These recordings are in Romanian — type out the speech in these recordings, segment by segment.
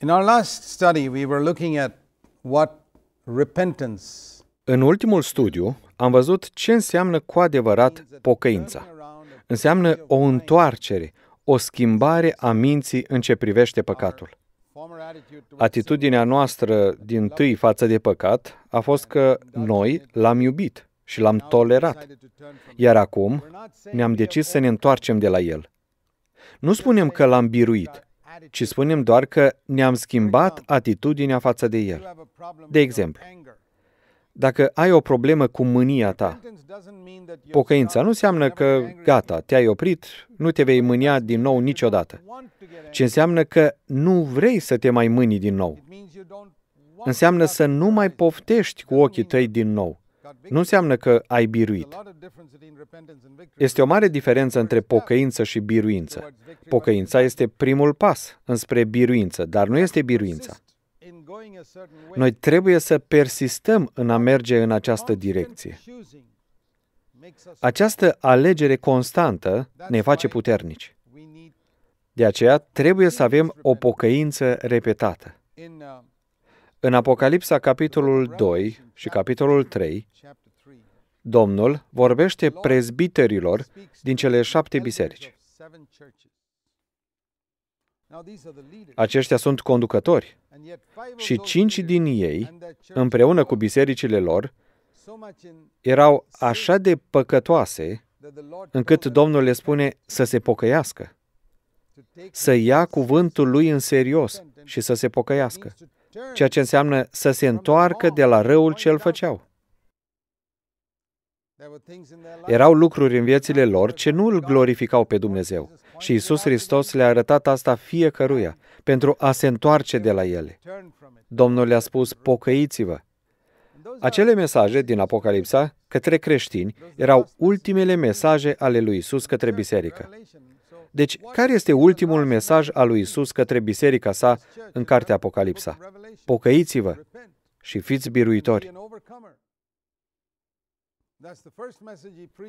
In our last study, we were looking at what repentance. În ultimul studiu, am văzut ce înseamnă cu adevărat pocăința. Înseamnă o întoarcere, o schimbare a minții în ce privește păcatul. Atitudinea noastră din tâi față de păcat a fost că noi l-am iubit și l-am tolerat. Iar acum ne-am decis să ne întoarcem de la el. Nu spunem că l-am biruit, ci spunem doar că ne-am schimbat atitudinea față de el. De exemplu, dacă ai o problemă cu mânia ta, pocăința nu înseamnă că gata, te-ai oprit, nu te vei mânia din nou niciodată, ci înseamnă că nu vrei să te mai mâni din nou. Înseamnă să nu mai poftești cu ochii tăi din nou nu înseamnă că ai biruit. Este o mare diferență între pocăință și biruință. Pocăința este primul pas înspre biruință, dar nu este biruința. Noi trebuie să persistăm în a merge în această direcție. Această alegere constantă ne face puternici. De aceea trebuie să avem o pocăință repetată. În Apocalipsa, capitolul 2 și capitolul 3, Domnul vorbește prezbiterilor din cele șapte biserici. Aceștia sunt conducători și cinci din ei, împreună cu bisericile lor, erau așa de păcătoase încât Domnul le spune să se pocăiască, să ia cuvântul lui în serios și să se pocăiască ceea ce înseamnă să se întoarcă de la răul ce îl făceau. Erau lucruri în viețile lor ce nu îl glorificau pe Dumnezeu și Isus Hristos le-a arătat asta fiecăruia pentru a se întoarce de la ele. Domnul le-a spus, pocăiți-vă! Acele mesaje din Apocalipsa către creștini erau ultimele mesaje ale lui Isus către biserică. Deci, care este ultimul mesaj al lui Isus către biserica sa în cartea Apocalipsa? Pocăiți-vă și fiți biruitori.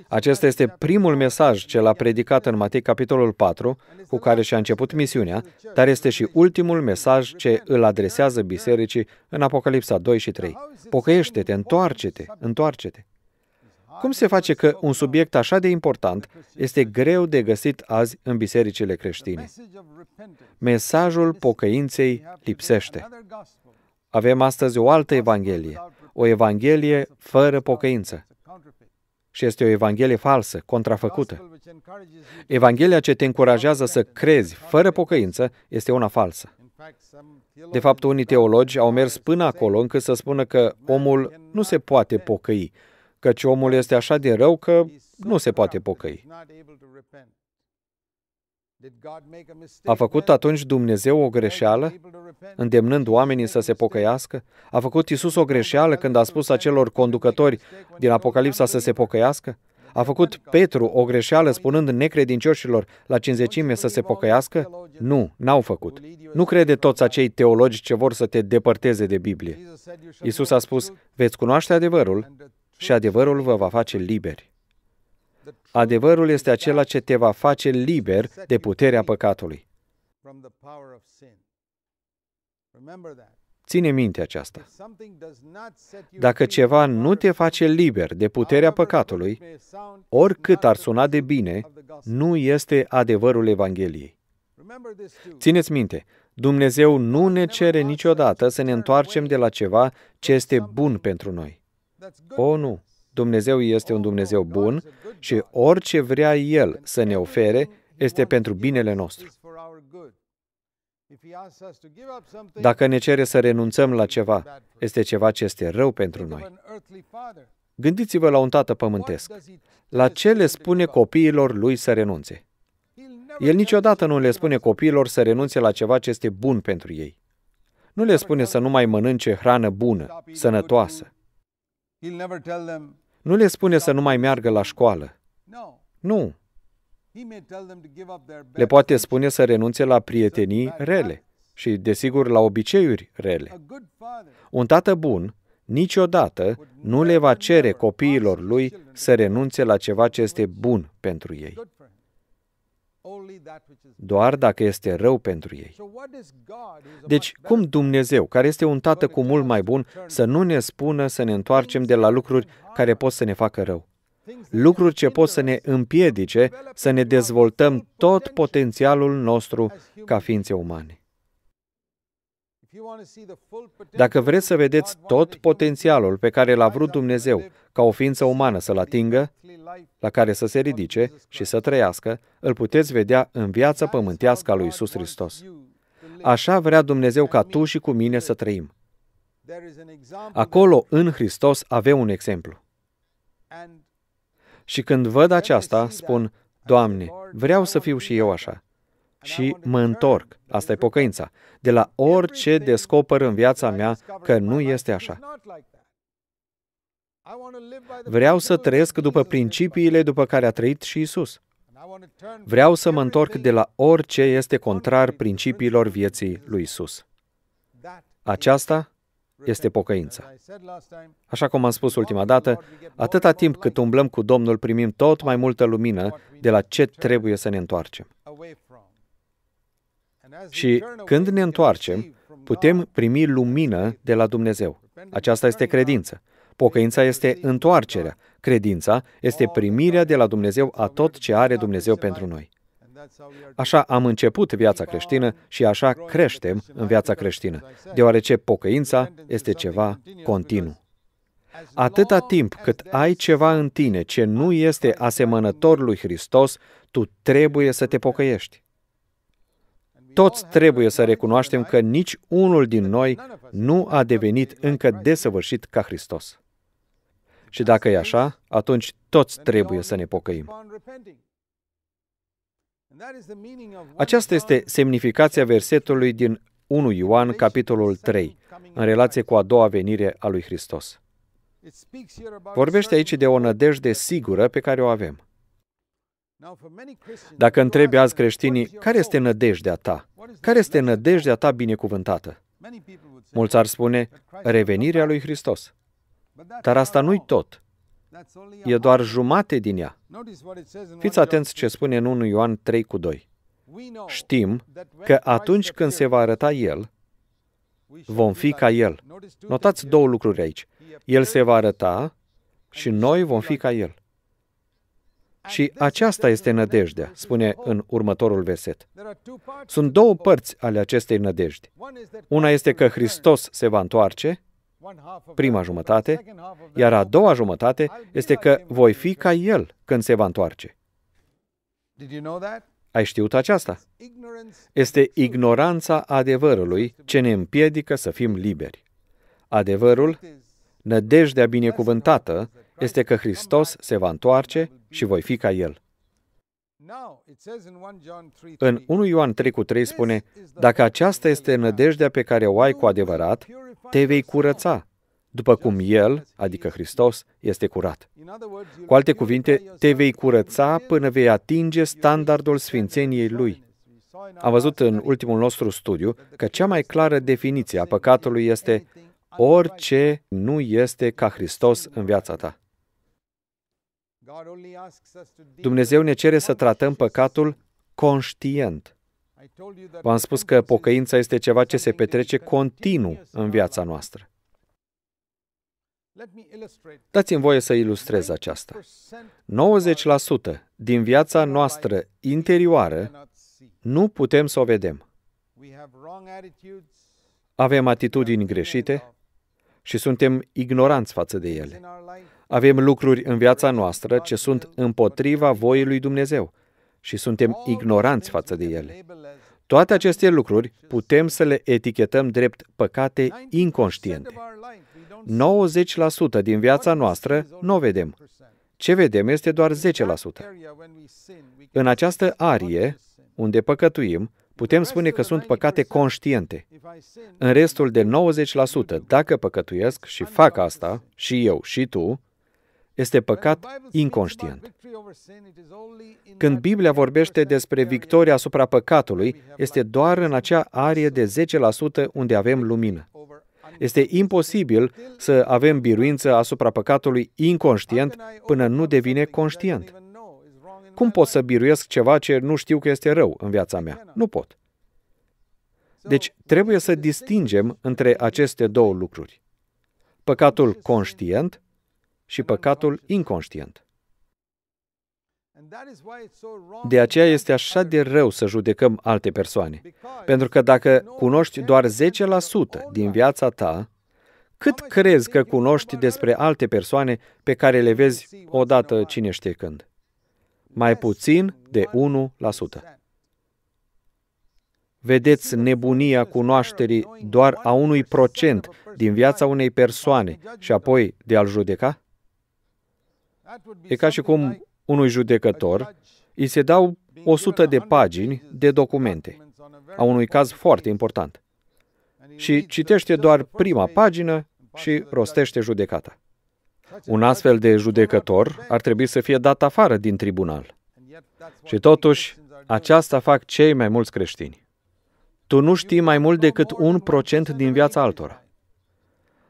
Acesta este primul mesaj ce l-a predicat în Matei capitolul 4, cu care și-a început misiunea, dar este și ultimul mesaj ce îl adresează bisericii în Apocalipsa 2 și 3. Pocăiește-te, întoarce-te, întoarce-te. Cum se face că un subiect așa de important este greu de găsit azi în bisericile creștine? Mesajul pocăinței lipsește. Avem astăzi o altă evanghelie, o evanghelie fără pocăință. Și este o evanghelie falsă, contrafăcută. Evanghelia ce te încurajează să crezi fără pocăință este una falsă. De fapt, unii teologi au mers până acolo încât să spună că omul nu se poate pocăi căci omul este așa de rău că nu se poate pocăi. A făcut atunci Dumnezeu o greșeală, îndemnând oamenii să se pocăiască? A făcut Isus o greșeală când a spus acelor conducători din Apocalipsa să se pocăiască? A făcut Petru o greșeală spunând necredincioșilor la cinzecime să se pocăiască? Nu, n-au făcut. Nu crede toți acei teologi ce vor să te depărteze de Biblie. Isus a spus, veți cunoaște adevărul și adevărul vă va face liberi. Adevărul este acela ce te va face liber de puterea păcatului. Ține minte aceasta. Dacă ceva nu te face liber de puterea păcatului, oricât ar suna de bine, nu este adevărul Evangheliei. Țineți minte, Dumnezeu nu ne cere niciodată să ne întoarcem de la ceva ce este bun pentru noi. O, nu! Dumnezeu este un Dumnezeu bun și orice vrea El să ne ofere este pentru binele nostru. Dacă ne cere să renunțăm la ceva, este ceva ce este rău pentru noi. Gândiți-vă la un tată pământesc. La ce le spune copiilor lui să renunțe? El niciodată nu le spune copiilor să renunțe la ceva ce este bun pentru ei. Nu le spune să nu mai mănânce hrană bună, sănătoasă. Nu le spune să nu mai meargă la școală. Nu. Le poate spune să renunțe la prietenii rele și, desigur, la obiceiuri rele. Un tată bun niciodată nu le va cere copiilor lui să renunțe la ceva ce este bun pentru ei doar dacă este rău pentru ei. Deci, cum Dumnezeu, care este un tată cu mult mai bun, să nu ne spună să ne întoarcem de la lucruri care pot să ne facă rău? Lucruri ce pot să ne împiedice să ne dezvoltăm tot potențialul nostru ca ființe umane. Dacă vreți să vedeți tot potențialul pe care l-a vrut Dumnezeu ca o ființă umană să-l atingă, la care să se ridice și să trăiască, îl puteți vedea în viața pământească a lui Isus Hristos. Așa vrea Dumnezeu ca tu și cu mine să trăim. Acolo, în Hristos, avem un exemplu. Și când văd aceasta, spun, Doamne, vreau să fiu și eu așa. Și mă întorc, asta e pocăința, de la orice descoper în viața mea că nu este așa. Vreau să trăiesc după principiile după care a trăit și Isus. Vreau să mă întorc de la orice este contrar principiilor vieții lui Isus. Aceasta este pocăința. Așa cum am spus ultima dată, atâta timp cât umblăm cu Domnul, primim tot mai multă lumină de la ce trebuie să ne întoarcem. Și când ne întoarcem, putem primi lumină de la Dumnezeu. Aceasta este credință. Pocăința este întoarcerea, credința este primirea de la Dumnezeu a tot ce are Dumnezeu pentru noi. Așa am început viața creștină și așa creștem în viața creștină, deoarece pocăința este ceva continuu. Atâta timp cât ai ceva în tine ce nu este asemănător lui Hristos, tu trebuie să te pocăiești. Toți trebuie să recunoaștem că nici unul din noi nu a devenit încă desăvârșit ca Hristos. Și dacă e așa, atunci toți trebuie să ne pocăim. Aceasta este semnificația versetului din 1 Ioan, capitolul 3, în relație cu a doua venire a lui Hristos. Vorbește aici de o nădejde sigură pe care o avem. Dacă întrebi azi creștinii, care este nădejdea ta? Care este nădejdea ta binecuvântată? Mulți ar spune, revenirea lui Hristos. Dar asta nu-i tot. E doar jumate din ea. Fiți atenți ce spune în 1 Ioan 3 cu 2. Știm că atunci când se va arăta El, vom fi ca El. Notați două lucruri aici. El se va arăta și noi vom fi ca El. Și aceasta este nădejdea, spune în următorul verset. Sunt două părți ale acestei nădejdi. Una este că Hristos se va întoarce prima jumătate, iar a doua jumătate este că voi fi ca El când se va întoarce. Ai știut aceasta? Este ignoranța adevărului ce ne împiedică să fim liberi. Adevărul, nădejdea binecuvântată, este că Hristos se va întoarce și voi fi ca El. În 1 Ioan 3,3 cu spune, dacă aceasta este nădejdea pe care o ai cu adevărat, te vei curăța, după cum El, adică Hristos, este curat. Cu alte cuvinte, te vei curăța până vei atinge standardul sfințeniei Lui. Am văzut în ultimul nostru studiu că cea mai clară definiție a păcatului este orice nu este ca Hristos în viața ta. Dumnezeu ne cere să tratăm păcatul conștient. V-am spus că pocăința este ceva ce se petrece continuu în viața noastră. Dați-mi voie să ilustrez aceasta. 90% din viața noastră interioară nu putem să o vedem. Avem atitudini greșite și suntem ignoranți față de ele. Avem lucruri în viața noastră ce sunt împotriva voii lui Dumnezeu și suntem ignoranți față de ele. Toate aceste lucruri putem să le etichetăm drept păcate inconștiente. 90% din viața noastră nu o vedem. Ce vedem este doar 10%. În această arie, unde păcătuim, putem spune că sunt păcate conștiente. În restul de 90%, dacă păcătuiesc și fac asta, și eu, și tu, este păcat inconștient. Când Biblia vorbește despre victoria asupra păcatului, este doar în acea arie de 10% unde avem lumină. Este imposibil să avem biruință asupra păcatului inconștient până nu devine conștient. Cum pot să biruiesc ceva ce nu știu că este rău în viața mea? Nu pot. Deci trebuie să distingem între aceste două lucruri. Păcatul conștient și păcatul inconștient. De aceea este așa de rău să judecăm alte persoane. Pentru că dacă cunoști doar 10% din viața ta, cât crezi că cunoști despre alte persoane pe care le vezi odată cine știe când? Mai puțin de 1%. Vedeți nebunia cunoașterii doar a unui procent din viața unei persoane și apoi de a-l judeca? E ca și cum unui judecător îi se dau 100 de pagini de documente a unui caz foarte important și citește doar prima pagină și rostește judecata. Un astfel de judecător ar trebui să fie dat afară din tribunal. Și totuși, aceasta fac cei mai mulți creștini. Tu nu știi mai mult decât un procent din viața altora.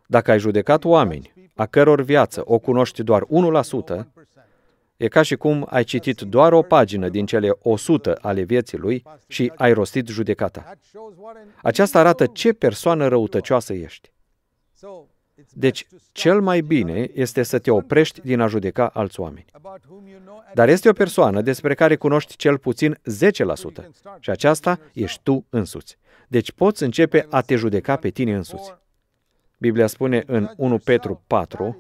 Dacă ai judecat oameni a căror viață o cunoști doar 1%, e ca și cum ai citit doar o pagină din cele 100 ale vieții lui și ai rostit judecata. Aceasta arată ce persoană răutăcioasă ești. Deci, cel mai bine este să te oprești din a judeca alți oameni. Dar este o persoană despre care cunoști cel puțin 10% și aceasta ești tu însuți. Deci poți începe a te judeca pe tine însuți. Biblia spune în 1 Petru 4,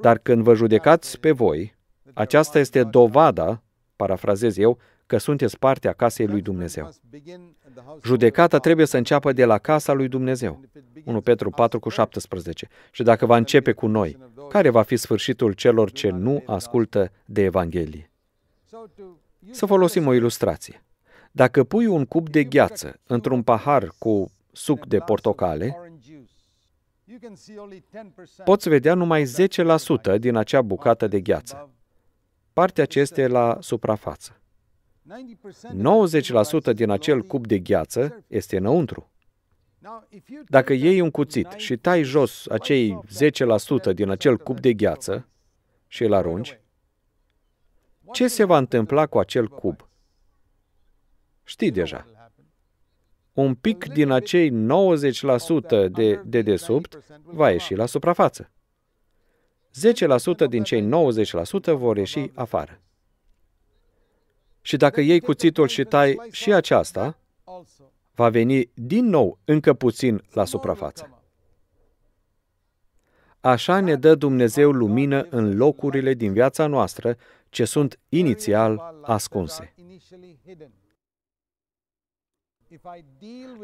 dar când vă judecați pe voi, aceasta este dovada, parafrazez eu, că sunteți partea casei lui Dumnezeu. Judecata trebuie să înceapă de la casa lui Dumnezeu. 1 Petru 4 cu 17. Și dacă va începe cu noi, care va fi sfârșitul celor ce nu ascultă de Evanghelie? Să folosim o ilustrație. Dacă pui un cub de gheață într-un pahar cu suc de portocale, Poți vedea numai 10% din acea bucată de gheață. Partea acestea e la suprafață. 90% din acel cub de gheață este înăuntru. Dacă iei un cuțit și tai jos acei 10% din acel cub de gheață și îl arunci, ce se va întâmpla cu acel cub? Știi deja un pic din acei 90% de dedesubt va ieși la suprafață. 10% din cei 90% vor ieși afară. Și dacă iei cuțitul și tai și aceasta, va veni din nou încă puțin la suprafață. Așa ne dă Dumnezeu lumină în locurile din viața noastră ce sunt inițial ascunse.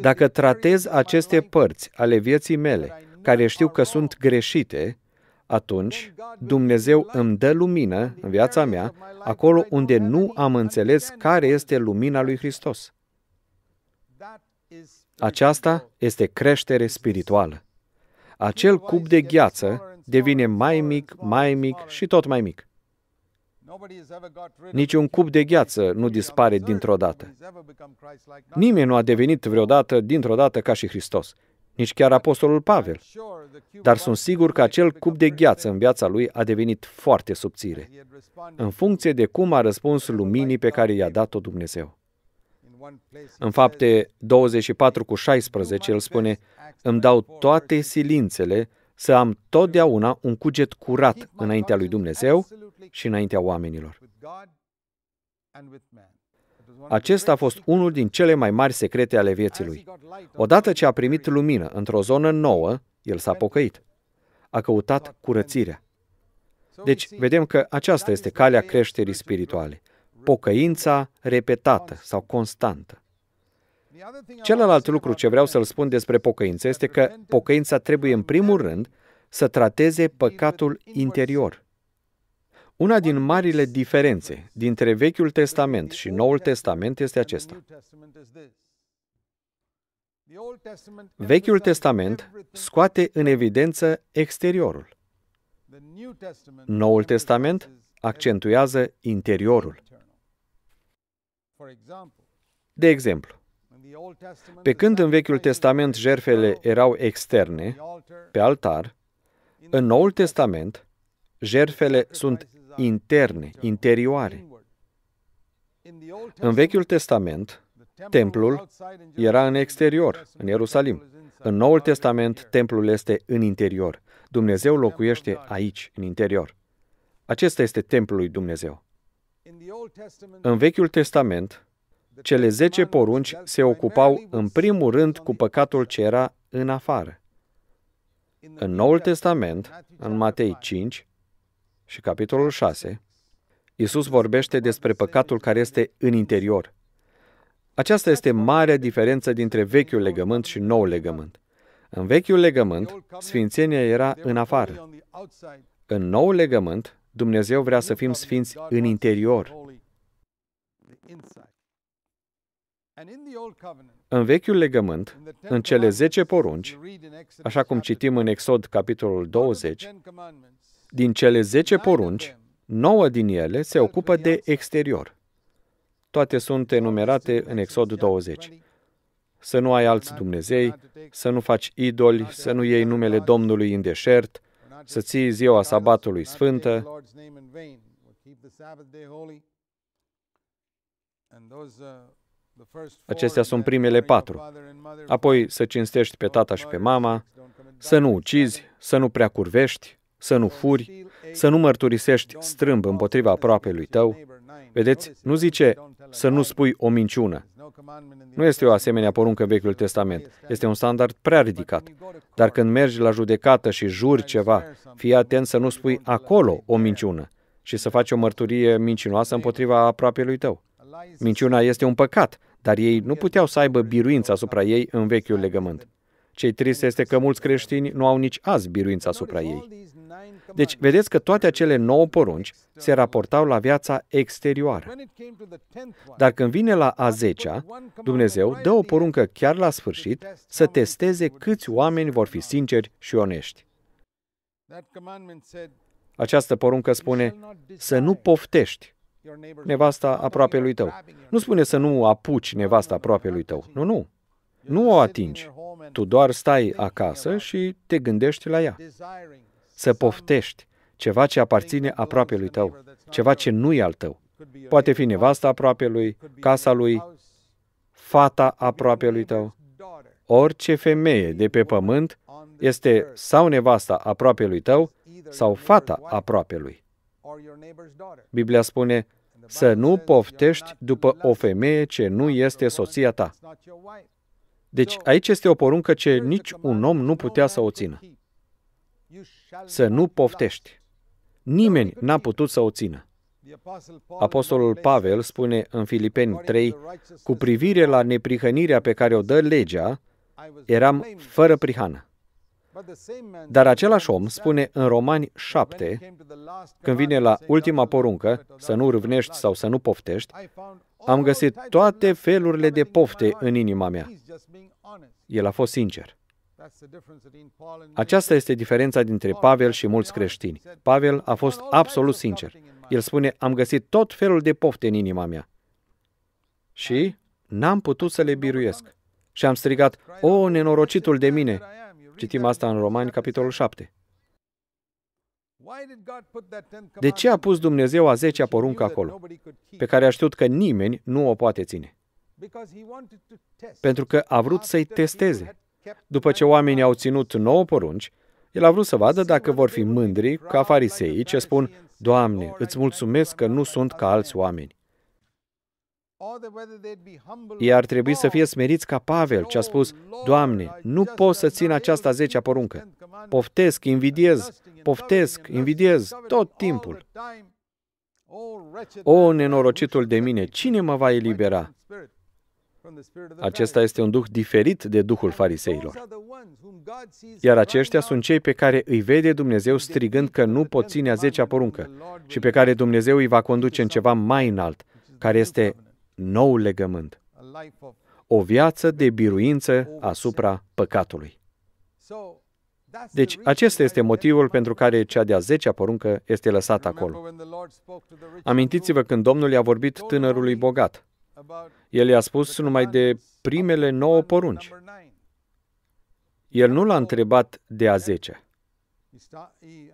Dacă tratez aceste părți ale vieții mele, care știu că sunt greșite, atunci Dumnezeu îmi dă lumină în viața mea, acolo unde nu am înțeles care este lumina lui Hristos. Aceasta este creștere spirituală. Acel cub de gheață devine mai mic, mai mic și tot mai mic. Niciun cup de gheață nu dispare dintr-o dată. Nimeni nu a devenit vreodată, dintr-o dată, ca și Hristos. Nici chiar Apostolul Pavel. Dar sunt sigur că acel cup de gheață în viața lui a devenit foarte subțire, în funcție de cum a răspuns luminii pe care i-a dat-o Dumnezeu. În fapte 24 cu 16, el spune, Îmi dau toate silințele să am totdeauna un cuget curat înaintea lui Dumnezeu și înaintea oamenilor. Acesta a fost unul din cele mai mari secrete ale vieții lui. Odată ce a primit lumină într-o zonă nouă, el s-a pocăit. A căutat curățirea. Deci, vedem că aceasta este calea creșterii spirituale. Pocăința repetată sau constantă. Celălalt lucru ce vreau să-l spun despre pocăință este că pocăința trebuie, în primul rând, să trateze păcatul interior. Una din marile diferențe dintre Vechiul Testament și Noul Testament este acesta. Vechiul Testament scoate în evidență exteriorul. Noul Testament accentuează interiorul. De exemplu, pe când în Vechiul Testament jerfele erau externe, pe altar, în Noul Testament, jerfele sunt interne, interioare. În Vechiul Testament, templul era în exterior, în Ierusalim. În Noul Testament, templul este în interior. Dumnezeu locuiește aici, în interior. Acesta este templul lui Dumnezeu. În Vechiul Testament, cele zece porunci se ocupau în primul rând cu păcatul ce era în afară. În Noul Testament, în Matei 5, și capitolul 6, Iisus vorbește despre păcatul care este în interior. Aceasta este marea diferență dintre vechiul legământ și noul legământ. În vechiul legământ, sfințenia era în afară. În noul legământ, Dumnezeu vrea să fim sfinți în interior. În vechiul legământ, în cele 10 porunci, așa cum citim în Exod capitolul 20, din cele 10 porunci, 9 din ele se ocupă de exterior. Toate sunt enumerate în Exod 20. Să nu ai alți Dumnezei, să nu faci idoli, să nu iei numele Domnului în deșert, să ții ziua sabatului sfântă. Acestea sunt primele patru. Apoi să cinstești pe tata și pe mama, să nu ucizi, să nu prea curvești, să nu furi, să nu mărturisești strâmb împotriva apropiului tău. Vedeți, nu zice să nu spui o minciună. Nu este o asemenea poruncă în Vechiul Testament. Este un standard prea ridicat. Dar când mergi la judecată și juri ceva, fii atent să nu spui acolo o minciună și să faci o mărturie mincinoasă împotriva apropiului tău. Minciuna este un păcat, dar ei nu puteau să aibă biruința asupra ei în vechiul legământ. Cei trist este că mulți creștini nu au nici azi biruința asupra ei. Deci, vedeți că toate acele nouă porunci se raportau la viața exterioară. Dar când vine la a zecea, Dumnezeu dă o poruncă chiar la sfârșit să testeze câți oameni vor fi sinceri și onești. Această poruncă spune să nu poftești nevasta aproape lui tău. Nu spune să nu apuci nevasta aproape lui tău. Nu, nu. Nu o atingi. Tu doar stai acasă și te gândești la ea să poftești ceva ce aparține aproape lui tău, ceva ce nu e al tău. Poate fi nevasta aproape lui, casa lui, fata aproape lui tău. Orice femeie de pe pământ este sau nevasta aproape lui tău, sau fata aproape lui. Biblia spune, să nu poftești după o femeie ce nu este soția ta. Deci aici este o poruncă ce nici un om nu putea să o țină să nu poftești. Nimeni n-a putut să o țină. Apostolul Pavel spune în Filipeni 3, cu privire la neprihănirea pe care o dă legea, eram fără prihană. Dar același om spune în Romani 7, când vine la ultima poruncă, să nu râvnești sau să nu poftești, am găsit toate felurile de pofte în inima mea. El a fost sincer. Aceasta este diferența dintre Pavel și mulți creștini. Pavel a fost absolut sincer. El spune, am găsit tot felul de pofte în inima mea. Și n-am putut să le biruiesc. Și am strigat, o, nenorocitul de mine! Citim asta în Romani, capitolul 7. De ce a pus Dumnezeu a zecea poruncă acolo, pe care a știut că nimeni nu o poate ține? Pentru că a vrut să-i testeze. După ce oamenii au ținut nouă porunci, el a vrut să vadă dacă vor fi mândri ca farisei ce spun, Doamne, îți mulțumesc că nu sunt ca alți oameni. Ei ar trebui să fie smeriți ca Pavel, ce a spus, Doamne, nu pot să țin aceasta zecea poruncă. Poftesc, invidiez, poftesc, invidiez, tot timpul. O, nenorocitul de mine, cine mă va elibera? Acesta este un duh diferit de duhul fariseilor. Iar aceștia sunt cei pe care îi vede Dumnezeu strigând că nu pot ține a zecea poruncă și pe care Dumnezeu îi va conduce în ceva mai înalt, care este nou legământ. O viață de biruință asupra păcatului. Deci, acesta este motivul pentru care cea de-a zecea poruncă este lăsată acolo. Amintiți-vă când Domnul i-a vorbit tânărului bogat. El i-a spus numai de primele nouă porunci. El nu l-a întrebat de a zecea.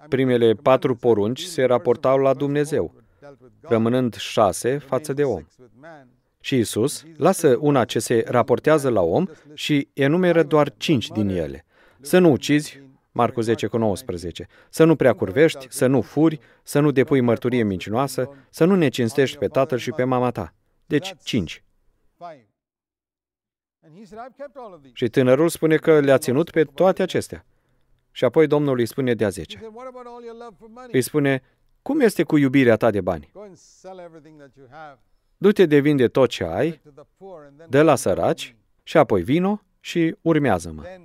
Primele patru porunci se raportau la Dumnezeu, rămânând șase față de om. Și Isus lasă una ce se raportează la om și enumeră doar cinci din ele. Să nu ucizi, Marcu 10 cu 19. Să nu prea curvești, să nu furi, să nu depui mărturie mincinoasă, să nu cinstești pe tatăl și pe mama ta. Deci, cinci. Și tânărul spune că le-a ținut pe toate acestea. Și apoi Domnul îi spune de-a zece. Îi spune, cum este cu iubirea ta de bani? Du-te de vinde tot ce ai, de la săraci și apoi vino și urmează-mă.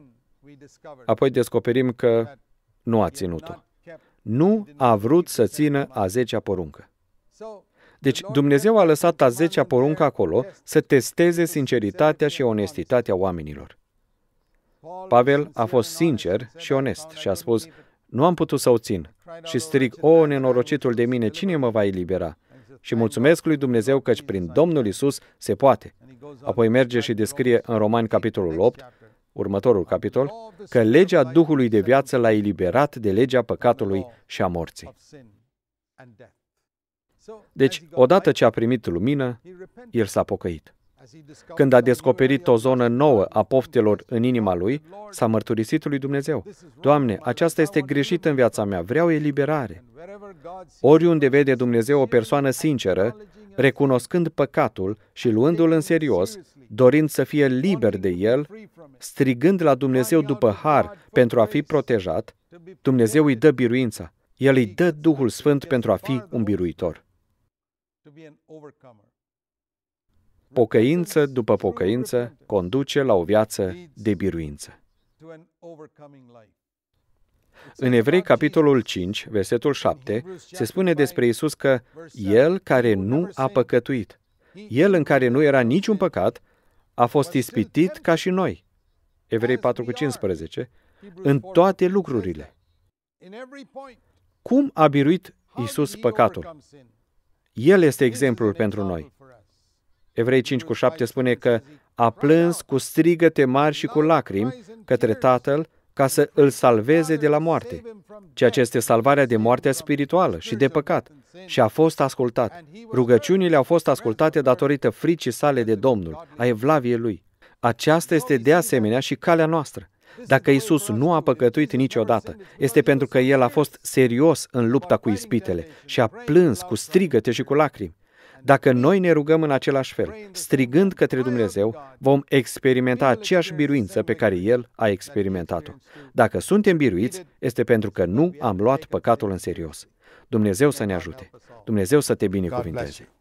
Apoi descoperim că nu a ținut-o. Nu a vrut să țină a zecea poruncă. Deci Dumnezeu a lăsat a zecea poruncă acolo să testeze sinceritatea și onestitatea oamenilor. Pavel a fost sincer și onest și a spus, nu am putut să o țin și strig, o, nenorocitul de mine, cine mă va elibera? Și mulțumesc lui Dumnezeu căci prin Domnul Isus se poate. Apoi merge și descrie în Romani capitolul 8, următorul capitol, că legea Duhului de viață l-a eliberat de legea păcatului și a morții. Deci, odată ce a primit lumină, el s-a pocăit. Când a descoperit o zonă nouă a poftelor în inima lui, s-a mărturisit lui Dumnezeu. Doamne, aceasta este greșită în viața mea, vreau eliberare. Oriunde vede Dumnezeu o persoană sinceră, recunoscând păcatul și luându-l în serios, dorind să fie liber de el, strigând la Dumnezeu după har pentru a fi protejat, Dumnezeu îi dă biruința. El îi dă Duhul Sfânt pentru a fi un biruitor. Pocăință după pocăință conduce la o viață de biruință. În Evrei, capitolul 5, versetul 7, se spune despre Isus că El care nu a păcătuit, El în care nu era niciun păcat, a fost ispitit ca și noi. Evrei 4 15, în toate lucrurile. Cum a biruit Isus păcatul? El este exemplul pentru noi. Evrei 5 cu 7 spune că a plâns cu strigăte mari și cu lacrimi către Tatăl ca să îl salveze de la moarte, ceea ce este salvarea de moartea spirituală și de păcat, și a fost ascultat. Rugăciunile au fost ascultate datorită fricii sale de Domnul, a evlaviei lui. Aceasta este de asemenea și calea noastră. Dacă Isus nu a păcătuit niciodată, este pentru că El a fost serios în lupta cu ispitele și a plâns cu strigăte și cu lacrimi. Dacă noi ne rugăm în același fel, strigând către Dumnezeu, vom experimenta aceeași biruință pe care El a experimentat-o. Dacă suntem biruiți, este pentru că nu am luat păcatul în serios. Dumnezeu să ne ajute. Dumnezeu să te binecuvinteze.